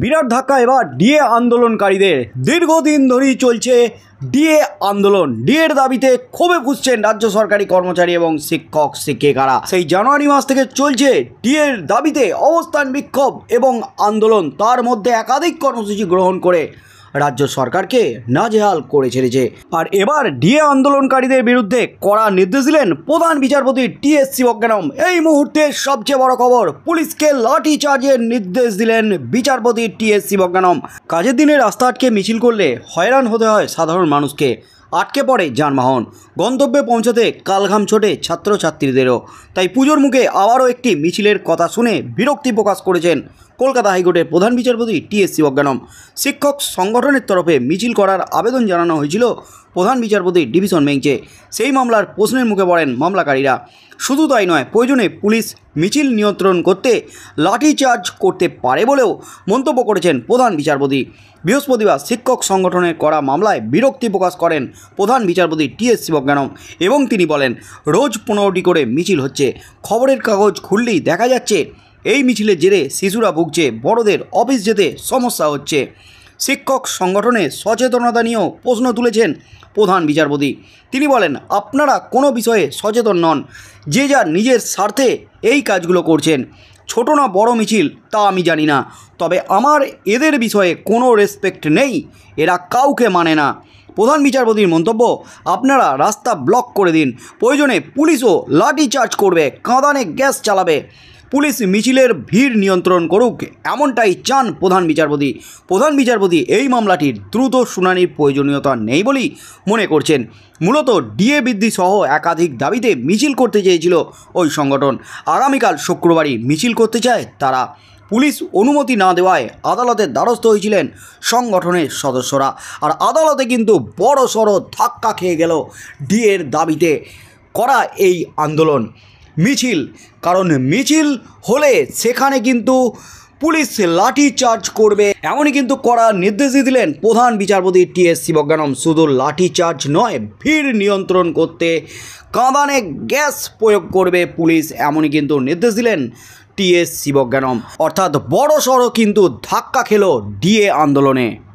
বিরাট ধাক্কা এবার ডিএ আন্দোলনকারীদের দীর্ঘদিন ধরেই চলছে ডিএ আন্দোলন ডিএর দাবিতে ক্ষোভে ফুসছেন রাজ্য সরকারি কর্মচারী এবং শিক্ষক শিক্ষিকারা সেই জানুয়ারি মাস থেকে চলছে ডিএর দাবিতে অবস্থান বিক্ষোভ এবং আন্দোলন তার মধ্যে একাধিক কর্মসূচি গ্রহণ করে রাজ্য সরকারকে নাজেহাল করে ছেড়েছে আর এবার ডিএ আন্দোলনকারীদের বিরুদ্ধে কড়া নির্দেশ দিলেন প্রধান বিচারপতি টি এস শিবজ্ঞানম এই মুহূর্তে সবচেয়ে বড় খবর পুলিশকে লাঠি চার্জের নির্দেশ দিলেন বিচারপতি টি এস শিবজ্ঞানম কাজের দিনে রাস্তা আটকে মিছিল করলে হয়রান হতে হয় সাধারণ মানুষকে আটকে পড়ে যানবাহন গন্তব্যে পৌঁছাতে কালঘাম ছোটে ছাত্রছাত্রীদেরও তাই পুজোর মুখে আবারও একটি মিছিলের কথা শুনে বিরক্তি প্রকাশ করেছেন কলকাতা হাইকোর্টের প্রধান বিচারপতি টিএসসি অজ্ঞানম শিক্ষক সংগঠনের তরফে মিছিল করার আবেদন জানানো হয়েছিল প্রধান বিচারপতি ডিভিশন বেঞ্চে সেই মামলার প্রশ্নের মুখে পড়েন মামলাকারীরা শুধু তাই নয় প্রয়োজনে পুলিশ মিছিল নিয়ন্ত্রণ করতে লাঠিচার্জ করতে পারে বলেও মন্তব্য করেছেন প্রধান বিচারপতি বৃহস্পতিবার শিক্ষক সংগঠনের করা মামলায় বিরক্তি প্রকাশ করেন প্রধান বিচারপতি টিএস শিবজ্ঞানম এবং তিনি বলেন রোজ পনেরোটি করে মিছিল হচ্ছে খবরের কাগজ খুললেই দেখা যাচ্ছে এই মিছিলের জেরে শিশুরা ভুগছে বড়দের অফিস যেতে সমস্যা হচ্ছে শিক্ষক সংগঠনে সচেতনতা নিয়েও প্রশ্ন তুলেছেন প্রধান বিচারপতি তিনি বলেন আপনারা কোনো বিষয়ে সচেতন নন যে যা নিজের স্বার্থে এই কাজগুলো করছেন ছোট না বড় মিছিল তা আমি জানি না তবে আমার এদের বিষয়ে কোনো রেসপেক্ট নেই এরা কাউকে মানে না প্রধান বিচারপতির মন্তব্য আপনারা রাস্তা ব্লক করে দিন প্রয়োজনে পুলিশও লাঠি চার্জ করবে কাঁদানে গ্যাস চালাবে পুলিশ মিছিলের ভিড় নিয়ন্ত্রণ করুক এমনটাই চান প্রধান বিচারপতি প্রধান বিচারপতি এই মামলাটির দ্রুত শুনানির প্রয়োজনীয়তা নেই বলেই মনে করছেন মূলত ডিএ বৃদ্ধি সহ একাধিক দাবিতে মিছিল করতে চেয়েছিল ওই সংগঠন আগামীকাল শুক্রবারই মিছিল করতে চায় তারা পুলিশ অনুমতি না দেওয়ায় আদালতের দ্বারস্থ হয়েছিলেন সংগঠনের সদস্যরা আর আদালতে কিন্তু বড় সড়ো ধাক্কা খেয়ে গেল ডিএর দাবিতে করা এই আন্দোলন মিছিল কারণ মিছিল হলে সেখানে কিন্তু পুলিশ লাঠি চার্জ করবে এমনই কিন্তু করার নির্দেশ দিলেন প্রধান বিচারপতি টি এস শিবজ্ঞানম শুধু লাঠি চার্জ নয় ভিড় নিয়ন্ত্রণ করতে কাঁদানে গ্যাস প্রয়োগ করবে পুলিশ এমনই কিন্তু নির্দেশ দিলেন টি এস শিবজ্ঞানম অর্থাৎ বড়সড় কিন্তু ধাক্কা খেল ডিএ আন্দোলনে